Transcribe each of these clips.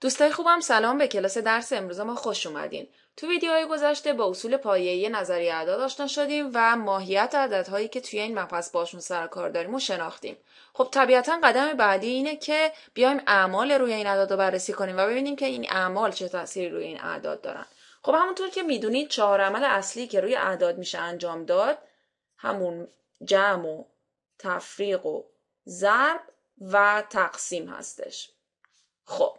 دوستای خوبم سلام به کلاس درس امروز ما خوش اومدین. تو ویدیوهای گذشته با اصول پایه‌ای نظری اعداد آشنا شدیم و ماهیت عددهایی که توی این مبحث باشون سر کار داریم و شناختیم. خب طبیعتا قدم بعدی اینه که بیایم اعمال روی این اعداد رو بررسی کنیم و ببینیم که این اعمال چه تأثیری روی این اعداد دارن. خب همونطور که میدونید چهار عمل اصلی که روی اعداد میشه انجام داد همون جمع و تفریق و ضرب و تقسیم هستش. خب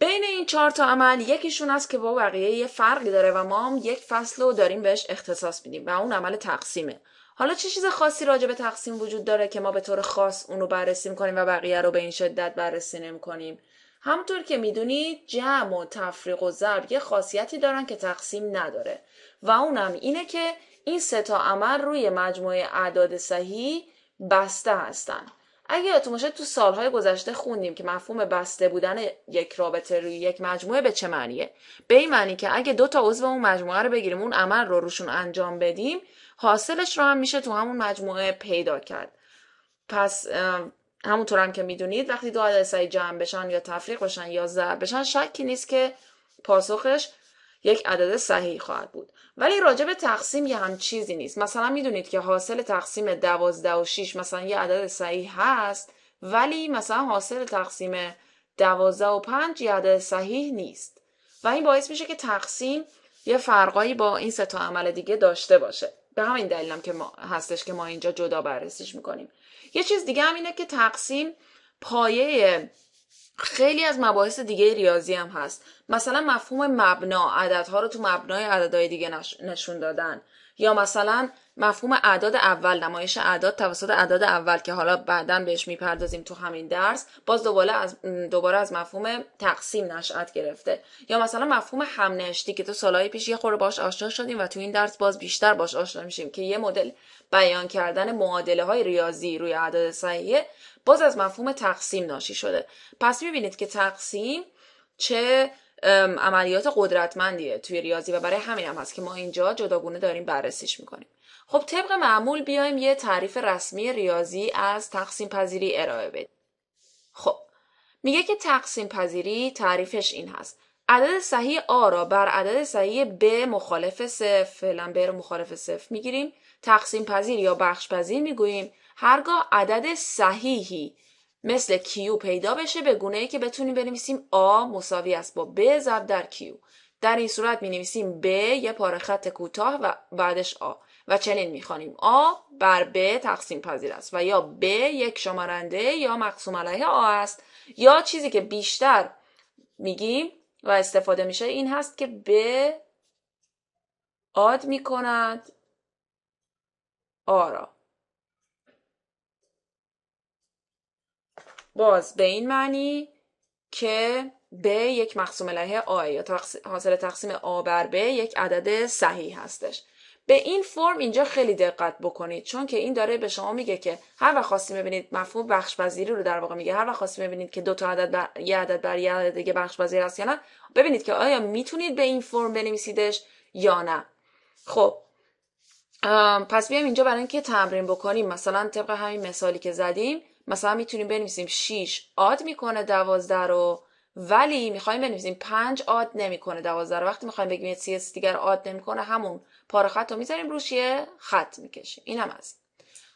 بین این چهار تا عمل یکیشون است که با بقیه یه فرقی داره و ما هم یک فصل رو داریم بهش اختصاص میدیم و اون عمل تقسیمه حالا چه چیز خاصی راجع به تقسیم وجود داره که ما به طور خاص اون رو بررسی میکنیم و بقیه رو به این شدت بررسی نمیکنیم همطور که میدونید جمع و تفریق و ضرب یه خاصیتی دارن که تقسیم نداره و اونم اینه که این سه تا عمل روی مجموعه اعداد صحیح بسته هستند. اگه یادتون باشه تو سالهای گذشته خوندیم که مفهوم بسته بودن یک رابطه روی یک مجموعه به چه معنیه به این معنی که اگه دو تا عضو اون مجموعه رو بگیریم اون عمل رو روشون انجام بدیم حاصلش رو هم میشه تو همون مجموعه پیدا کرد پس همونطور هم که میدونید وقتی دو عدد جمع بشن یا تفریق بشن یا ضرب بشن شکی نیست که پاسخش یک عدد صحیح خواهد بود ولی راجع به تقسیم یه هم چیزی نیست مثلا میدونید که حاصل تقسیم 12 و 6 مثلا یه عدد صحیح هست ولی مثلا حاصل تقسیم 12 و 5 یه عدد صحیح نیست و این باعث میشه که تقسیم یه فرقایی با این سه تا عمل دیگه داشته باشه به همین دلیلم که ما هستش که ما اینجا جدا بررسیش میکنیم یه چیز دیگه هم اینه که تقسیم پایه خیلی از مباحث دیگه ریاضی هم هست مثلا مفهوم مبنا عددها رو تو مبنای عددهای دیگه نشون دادن یا مثلا مفهوم اعداد اول نمایش اعداد توسط اعداد اول که حالا بعدا بهش میپردازیم تو همین درس باز دوباره از دوباره از مفهوم تقسیم نشأت گرفته یا مثلا مفهوم همنشتی که تو سالهای پیش یه خورده باش آشنا شدیم و تو این درس باز بیشتر باش آشنا میشیم که یه مدل بیان کردن معادله های ریاضی روی اعداد صحیحه باز از مفهوم تقسیم ناشی شده پس میبینید که تقسیم چه عملیات قدرتمندیه توی ریاضی و برای همین هم هست که ما اینجا جداگونه داریم بررسیش میکنیم خب طبق معمول بیایم یه تعریف رسمی ریاضی از تقسیم پذیری ارائه بدیم خب میگه که تقسیم پذیری تعریفش این هست عدد صحیح آ را بر عدد صحیح ب مخالف صفر فعلا ب رو مخالف صفر میگیریم تقسیم پذیر یا بخش پذیر میگوییم هرگاه عدد صحیحی مثل کیو پیدا بشه به گونه ای که بتونیم بنویسیم آ مساوی است با ب ضرب در کیو در این صورت می نویسیم ب یه پاره خط کوتاه و بعدش آ و چنین میخوانیم آ بر ب تقسیم پذیر است و یا ب یک شمارنده یا مقسوم علیه آ است یا چیزی که بیشتر میگیم و استفاده میشه این هست که ب آد میکند آ را باز به این معنی که به یک مقسوم علیه آی یا حاصل تقسیم آ بر به یک عدد صحیح هستش به این فرم اینجا خیلی دقت بکنید چون که این داره به شما میگه که هر وقت خواستیم ببینید مفهوم بخش پذیری رو در واقع میگه هر وقت خواستیم ببینید که دو تا عدد بر یه عدد بر یه عدد دیگه بخش پذیر است یا نه ببینید که آیا میتونید به این فرم بنویسیدش یا نه خب پس بیایم اینجا برای اینکه تمرین بکنیم مثلا طبق همین مثالی که زدیم مثلا میتونیم بنویسیم 6 آد میکنه 12 رو ولی میخوایم بنویسیم 5 آد نمیکنه 12 رو وقتی میخوایم بگیم سی اس دیگر آد نمیکنه همون پاره خط رو میذاریم روش یه خط میکشیم اینم از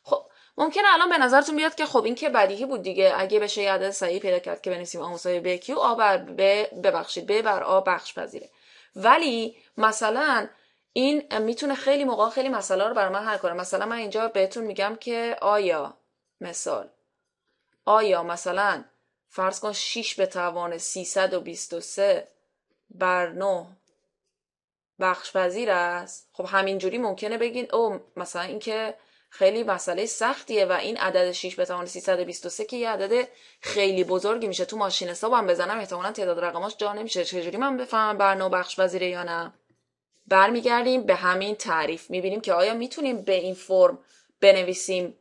خب ممکنه الان به نظرتون بیاد که خب این که بدیهی بود دیگه اگه بشه یه عدد صحیح پیدا کرد که بنویسیم آ مساوی به آ بر ب ببخشید ب بر آ بخش پذیره ولی مثلا این میتونه خیلی موقع خیلی مسئله رو برای من حل مثلا من اینجا بهتون میگم که آیا مثال آیا مثلا فرض کن 6 به توان 323 بر 9 بخش پذیر است خب همینجوری ممکنه بگین او مثلا اینکه خیلی مسئله سختیه و این عدد 6 به توان 323 که یه عدد خیلی بزرگی میشه تو ماشین حسابم بزنم احتمالا تعداد رقماش جا نمیشه چجوری من بفهمم 9 بخش پذیره یا نه برمیگردیم به همین تعریف میبینیم که آیا میتونیم به این فرم بنویسیم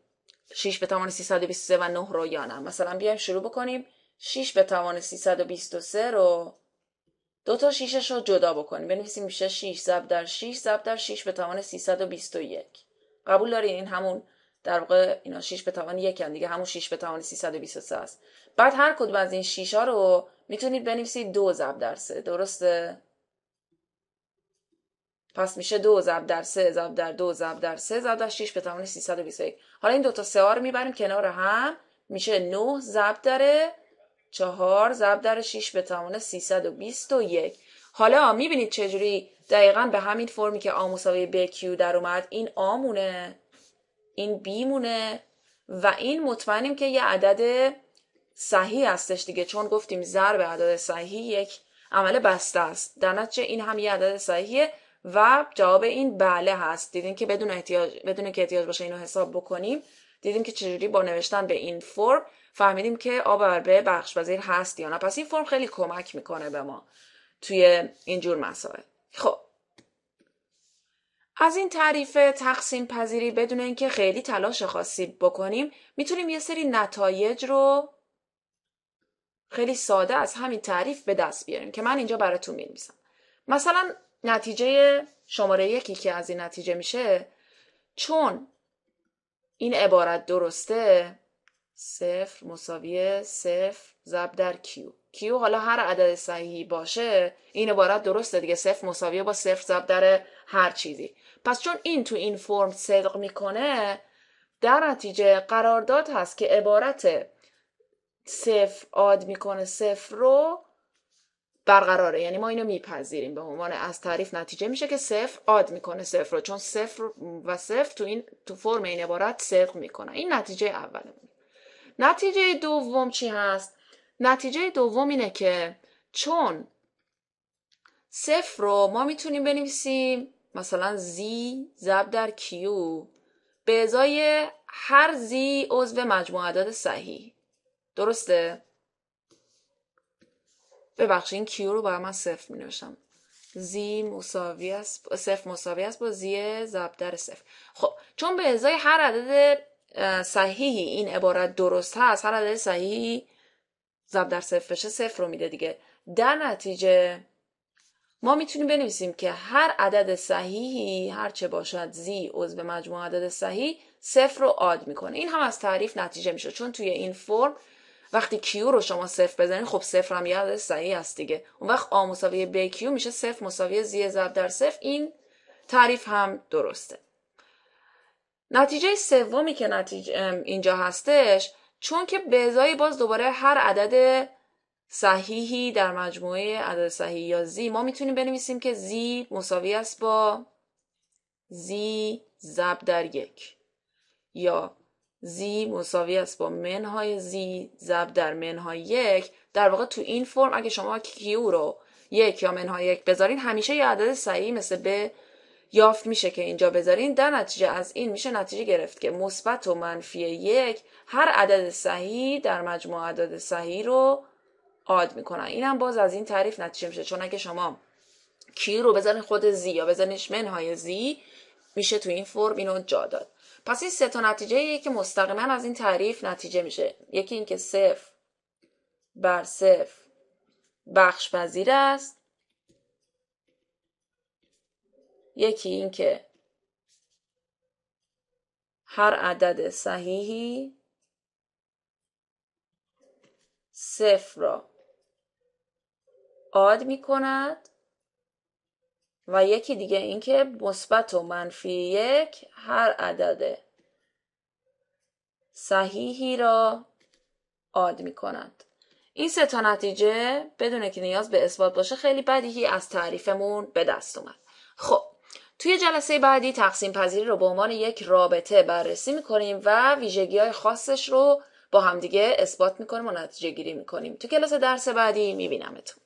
6 به توان 323 و 9 رو یا نه مثلا بیایم شروع بکنیم 6 به توان 323 رو دو تا شیشش رو جدا بکنیم بنویسیم میشه 6 ضرب در 6 ضرب در 6 به توان 321 قبول دارین این همون در واقع اینا 6 به توان 1 هم دیگه همون 6 به توان 323 است بعد هر کدوم از این 6 ها رو میتونید بنویسید 2 ضرب در 3 درسته پس میشه دو ضرب در سه ضرب در دو ضرب در سه ضرب در 6 به توان 321 حالا این دو تا سه ها رو میبریم کنار هم میشه 9 ضرب در 4 ضرب در 6 به توان 321 حالا میبینید چجوری دقیقا به همین فرمی که آ مساوی BQ در اومد این آ مونه این B مونه و این مطمئنیم که یه عدد صحیح هستش دیگه چون گفتیم ضرب عدد صحیح یک عمل بسته است در نتیجه این هم یه عدد صحیحه و جواب این بله هست دیدین که بدون احتیاج بدون که احتیاج باشه اینو حساب بکنیم دیدیم که چجوری با نوشتن به این فرم فهمیدیم که آب به بخش وزیر هست یا نه پس این فرم خیلی کمک میکنه به ما توی این جور مسائل خب از این تعریف تقسیم پذیری بدون اینکه خیلی تلاش خاصی بکنیم میتونیم یه سری نتایج رو خیلی ساده از همین تعریف به دست بیاریم که من اینجا براتون می‌نویسم مثلا نتیجه شماره یکی که از این نتیجه میشه چون این عبارت درسته صفر مساوی صفر ضرب در کیو کیو حالا هر عدد صحیحی باشه این عبارت درسته دیگه صفر مساویه با صفر ضرب در هر چیزی پس چون این تو این فرم صدق میکنه در نتیجه قرارداد هست که عبارت صفر آد میکنه صفر رو برقراره یعنی ما اینو میپذیریم به عنوان از تعریف نتیجه میشه که صفر آد میکنه صفر رو چون صفر و صفر تو این تو فرم این عبارت صدق میکنه این نتیجه اولمون نتیجه دوم چی هست نتیجه دوم اینه که چون صفر رو ما میتونیم بنویسیم مثلا زی ضرب در کیو به ازای هر زی عضو مجموع عدد صحیح درسته ببخشید این کیو رو باید من صفر می نوشم زی مساوی است صفر مساوی است با زی زبدر صفر خب چون به ازای هر عدد صحیحی این عبارت درست هست هر عدد صحیحی زبدر در صفر بشه صفر رو میده دیگه در نتیجه ما میتونیم بنویسیم که هر عدد صحیحی هر چه باشد زی عضو مجموع عدد صحیح صفر رو آد میکنه این هم از تعریف نتیجه میشه چون توی این فرم وقتی کیو رو شما صفر بزنید خب صفر هم یاد صحیح است دیگه اون وقت آ مساوی ب کیو میشه صفر مساوی زی ضرب در صفر این تعریف هم درسته نتیجه سومی که نتیجه اینجا هستش چون که به باز دوباره هر عدد صحیحی در مجموعه عدد صحیح یا زی ما میتونیم بنویسیم که زی مساوی است با زی ضرب در یک یا زی مساوی است با منهای زی ضرب در منهای یک در واقع تو این فرم اگه شما کیو رو یک یا منهای یک بذارین همیشه یه عدد صحیح مثل به یافت میشه که اینجا بذارین در نتیجه از این میشه نتیجه گرفت که مثبت و منفی یک هر عدد صحیح در مجموع عدد صحیح رو آد میکنن اینم باز از این تعریف نتیجه میشه چون اگه شما کیو رو بزنین خود زی یا بزنینش منهای زی میشه تو این فرم اینو جا پس این سه تا نتیجه ایه که مستقیما از این تعریف نتیجه میشه یکی اینکه صفر بر صفر بخش پذیر است یکی اینکه هر عدد صحیحی صفر را آد می کند و یکی دیگه اینکه مثبت و منفی یک هر عدد صحیحی را عاد می کند. این سه تا نتیجه بدون که نیاز به اثبات باشه خیلی بدیهی از تعریفمون به دست اومد. خب توی جلسه بعدی تقسیم پذیری رو به عنوان یک رابطه بررسی میکنیم و ویژگی های خاصش رو با همدیگه اثبات میکنیم و نتیجه گیری میکنیم. تو کلاس درس بعدی میبینمتون.